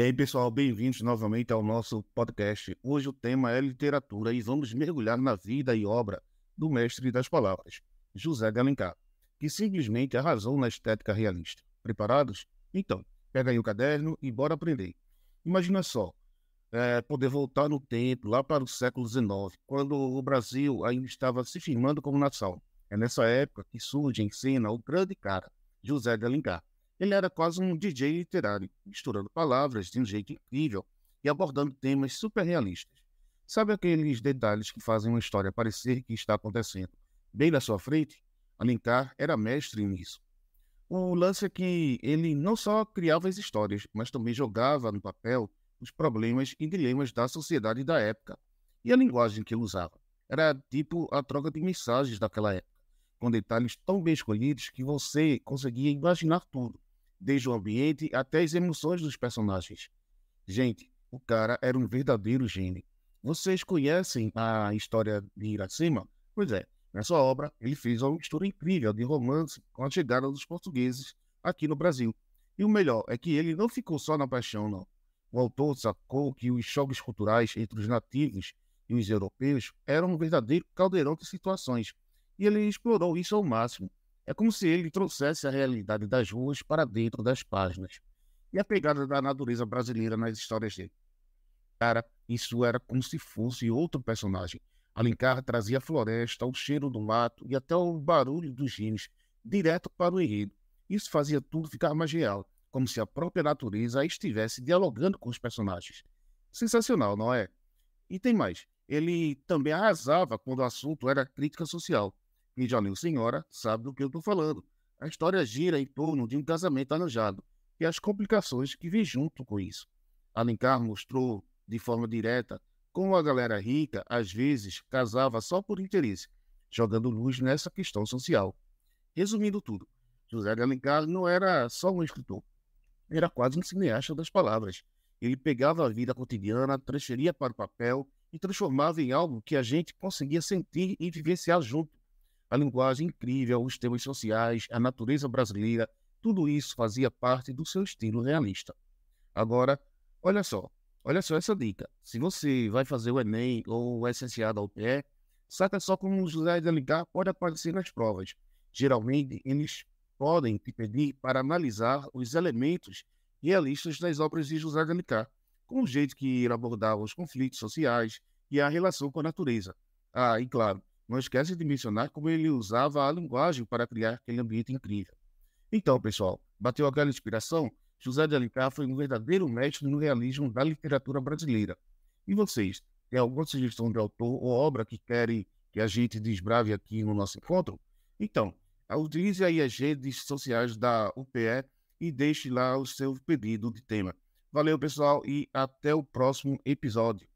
E aí, pessoal, bem-vindos novamente ao nosso podcast. Hoje o tema é literatura e vamos mergulhar na vida e obra do mestre das palavras, José de Alencar, que simplesmente arrasou na estética realista. Preparados? Então, pega aí o caderno e bora aprender. Imagina só, é, poder voltar no tempo, lá para o século XIX, quando o Brasil ainda estava se firmando como nação. É nessa época que surge em cena o grande cara, José de Alencar. Ele era quase um DJ literário, misturando palavras de um jeito incrível e abordando temas super realistas. Sabe aqueles detalhes que fazem uma história parecer que está acontecendo bem na sua frente? Alencar era mestre nisso. O lance é que ele não só criava as histórias, mas também jogava no papel os problemas e dilemas da sociedade da época. E a linguagem que ele usava era tipo a troca de mensagens daquela época, com detalhes tão bem escolhidos que você conseguia imaginar tudo desde o ambiente até as emoções dos personagens. Gente, o cara era um verdadeiro gênio. Vocês conhecem a história de Iracema? Pois é, nessa obra ele fez uma mistura incrível de romance com a chegada dos portugueses aqui no Brasil. E o melhor é que ele não ficou só na paixão, não. O autor sacou que os choques culturais entre os nativos e os europeus eram um verdadeiro caldeirão de situações, e ele explorou isso ao máximo, é como se ele trouxesse a realidade das ruas para dentro das páginas. E a pegada da natureza brasileira nas histórias dele. Cara, isso era como se fosse outro personagem. Alencar trazia a floresta, o cheiro do mato e até o barulho dos rios direto para o enredo. Isso fazia tudo ficar mais real, como se a própria natureza estivesse dialogando com os personagens. Sensacional, não é? E tem mais. Ele também arrasava quando o assunto era crítica social. E já leu senhora, sabe do que eu estou falando. A história gira em torno de um casamento arranjado e as complicações que vêm junto com isso. Alencar mostrou de forma direta como a galera rica, às vezes, casava só por interesse, jogando luz nessa questão social. Resumindo tudo, José de Alencar não era só um escritor, era quase um cineasta das palavras. Ele pegava a vida cotidiana, transferia para o papel e transformava em algo que a gente conseguia sentir e vivenciar junto a linguagem incrível, os temas sociais, a natureza brasileira, tudo isso fazia parte do seu estilo realista. Agora, olha só, olha só essa dica. Se você vai fazer o Enem ou o SSA da pé, saca só como o José Alencar pode aparecer nas provas. Geralmente, eles podem te pedir para analisar os elementos realistas das obras de José Alencar, com o jeito que ele abordava os conflitos sociais e a relação com a natureza. Ah, e claro, não esquece de mencionar como ele usava a linguagem para criar aquele ambiente incrível. Então, pessoal, bateu aquela inspiração? José de Alencar foi um verdadeiro mestre no realismo da literatura brasileira. E vocês, tem alguma sugestão de autor ou obra que querem que a gente desbrave aqui no nosso encontro? Então, utilize aí as redes sociais da UPE e deixe lá o seu pedido de tema. Valeu, pessoal, e até o próximo episódio.